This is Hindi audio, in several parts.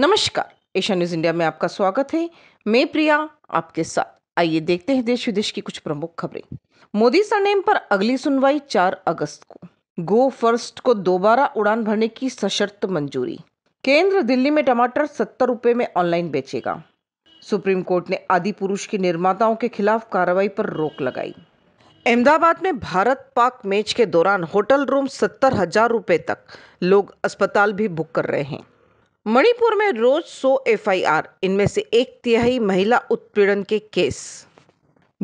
नमस्कार एशिया न्यूज इंडिया में आपका स्वागत है मैं प्रिया आपके साथ आइए देखते हैं देश विदेश की कुछ प्रमुख खबरें मोदी सरनेम पर अगली सुनवाई 4 अगस्त को गो फर्स्ट को दोबारा उड़ान भरने की सशर्त मंजूरी केंद्र दिल्ली में टमाटर सत्तर रूपए में ऑनलाइन बेचेगा सुप्रीम कोर्ट ने आदि पुरुष के निर्माताओं के खिलाफ कार्रवाई पर रोक लगाई अहमदाबाद में भारत पाक मैच के दौरान होटल रूम सत्तर हजार रूपए तक लोग अस्पताल भी बुक कर रहे हैं मणिपुर में रोज 100 एफआईआर इनमें से एक तिहाई महिला उत्पीड़न के केस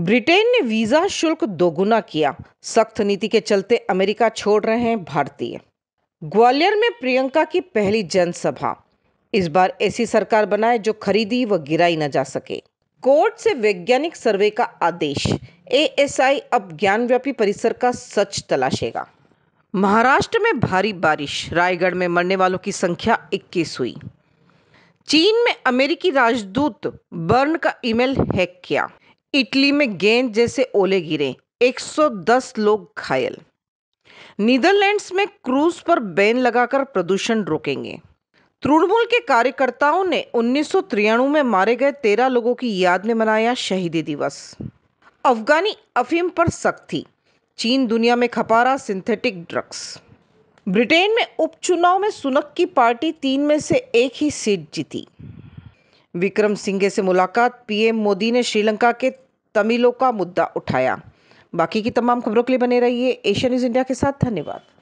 ब्रिटेन ने वीजा शुल्क दोगुना किया सख्त नीति के चलते अमेरिका छोड़ रहे हैं भारतीय ग्वालियर में प्रियंका की पहली जनसभा इस बार ऐसी सरकार बनाए जो खरीदी व गिराई न जा सके कोर्ट से वैज्ञानिक सर्वे का आदेश एएसआई अब ज्ञानव्यापी परिसर का सच तलाशेगा महाराष्ट्र में भारी बारिश रायगढ़ में मरने वालों की संख्या 21 हुई चीन में अमेरिकी राजदूत बर्न का ईमेल हैक किया इटली में गेंद जैसे ओले गिरे 110 लोग घायल नीदरलैंड्स में क्रूज पर बैन लगाकर प्रदूषण रोकेंगे तृणमूल के कार्यकर्ताओं ने उन्नीस में मारे गए तेरह लोगों की याद में मनाया शहीदी दिवस अफगानी अफीम पर सख्ती चीन दुनिया में खपा रहा सिंथेटिक ड्रग्स ब्रिटेन में उपचुनाव में सुनक की पार्टी तीन में से एक ही सीट जीती विक्रम सिंघे से मुलाकात पीएम मोदी ने श्रीलंका के तमिलों का मुद्दा उठाया बाकी की तमाम खबरों के लिए बने रहिए एशिया न्यूज़ इंडिया के साथ धन्यवाद